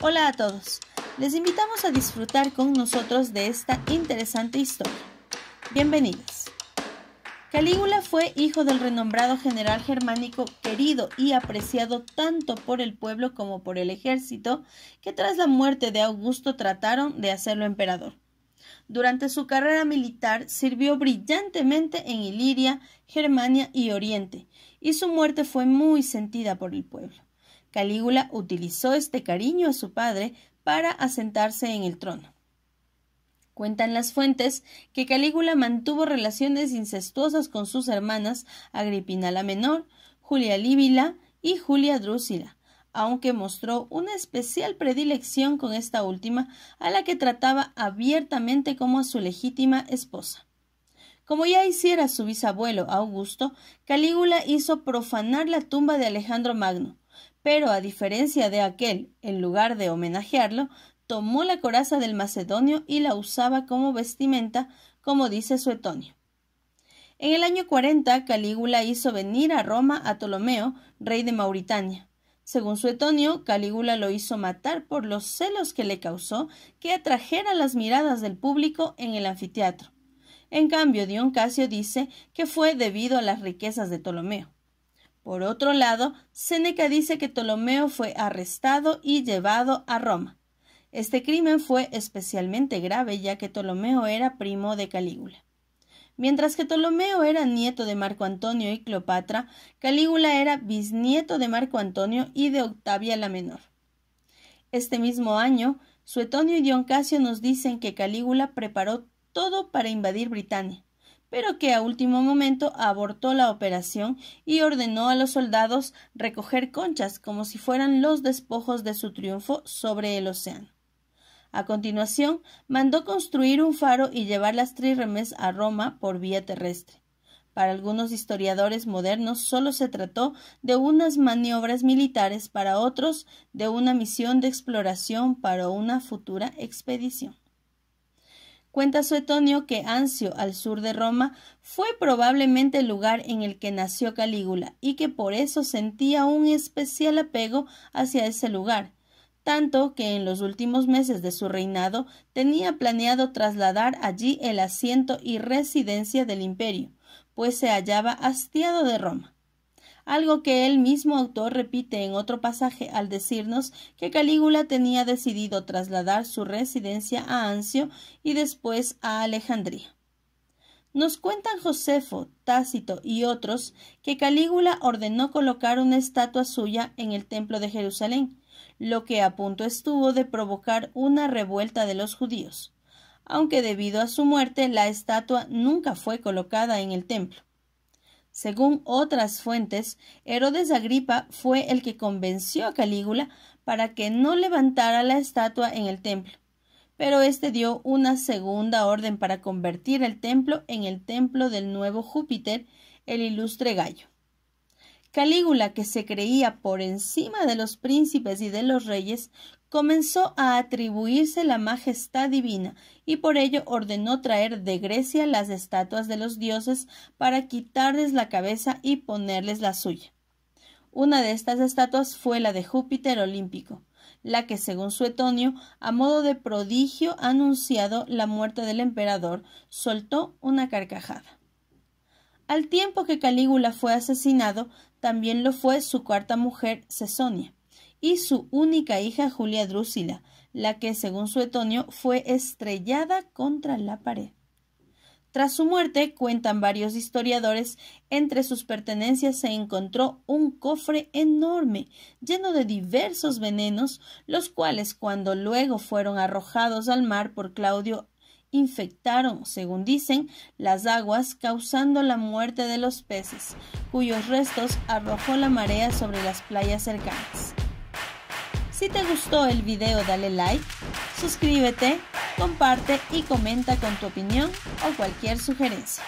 Hola a todos, les invitamos a disfrutar con nosotros de esta interesante historia. Bienvenidos. Calígula fue hijo del renombrado general germánico querido y apreciado tanto por el pueblo como por el ejército, que tras la muerte de Augusto trataron de hacerlo emperador. Durante su carrera militar sirvió brillantemente en Iliria, Germania y Oriente, y su muerte fue muy sentida por el pueblo. Calígula utilizó este cariño a su padre para asentarse en el trono. Cuentan las fuentes que Calígula mantuvo relaciones incestuosas con sus hermanas Agripina la Menor, Julia Líbila y Julia Drúsila, aunque mostró una especial predilección con esta última, a la que trataba abiertamente como a su legítima esposa. Como ya hiciera su bisabuelo Augusto, Calígula hizo profanar la tumba de Alejandro Magno, pero a diferencia de aquel, en lugar de homenajearlo, tomó la coraza del macedonio y la usaba como vestimenta, como dice Suetonio. En el año 40, Calígula hizo venir a Roma a Ptolomeo, rey de Mauritania. Según Suetonio, Calígula lo hizo matar por los celos que le causó que atrajera las miradas del público en el anfiteatro. En cambio, Dion Casio dice que fue debido a las riquezas de Ptolomeo. Por otro lado, Séneca dice que Ptolomeo fue arrestado y llevado a Roma. Este crimen fue especialmente grave ya que Ptolomeo era primo de Calígula. Mientras que Ptolomeo era nieto de Marco Antonio y Cleopatra, Calígula era bisnieto de Marco Antonio y de Octavia la Menor. Este mismo año, Suetonio y Dioncasio nos dicen que Calígula preparó todo para invadir Britania pero que a último momento abortó la operación y ordenó a los soldados recoger conchas como si fueran los despojos de su triunfo sobre el océano. A continuación, mandó construir un faro y llevar las trirremes a Roma por vía terrestre. Para algunos historiadores modernos solo se trató de unas maniobras militares, para otros de una misión de exploración para una futura expedición. Cuenta Suetonio que Ancio, al sur de Roma, fue probablemente el lugar en el que nació Calígula y que por eso sentía un especial apego hacia ese lugar, tanto que en los últimos meses de su reinado tenía planeado trasladar allí el asiento y residencia del imperio, pues se hallaba hastiado de Roma algo que el mismo autor repite en otro pasaje al decirnos que Calígula tenía decidido trasladar su residencia a Ancio y después a Alejandría. Nos cuentan Josefo, Tácito y otros que Calígula ordenó colocar una estatua suya en el templo de Jerusalén, lo que a punto estuvo de provocar una revuelta de los judíos, aunque debido a su muerte la estatua nunca fue colocada en el templo. Según otras fuentes, Herodes Agripa fue el que convenció a Calígula para que no levantara la estatua en el templo, pero éste dio una segunda orden para convertir el templo en el templo del nuevo Júpiter, el ilustre Gallo. Calígula, que se creía por encima de los príncipes y de los reyes, comenzó a atribuirse la majestad divina y por ello ordenó traer de Grecia las estatuas de los dioses para quitarles la cabeza y ponerles la suya. Una de estas estatuas fue la de Júpiter olímpico, la que según Suetonio, a modo de prodigio anunciado la muerte del emperador, soltó una carcajada. Al tiempo que Calígula fue asesinado, también lo fue su cuarta mujer, Sesonia, y su única hija, Julia Drúcila, la que, según Suetonio, fue estrellada contra la pared. Tras su muerte, cuentan varios historiadores, entre sus pertenencias se encontró un cofre enorme, lleno de diversos venenos, los cuales, cuando luego fueron arrojados al mar por Claudio infectaron, según dicen, las aguas, causando la muerte de los peces, cuyos restos arrojó la marea sobre las playas cercanas. Si te gustó el video dale like, suscríbete, comparte y comenta con tu opinión o cualquier sugerencia.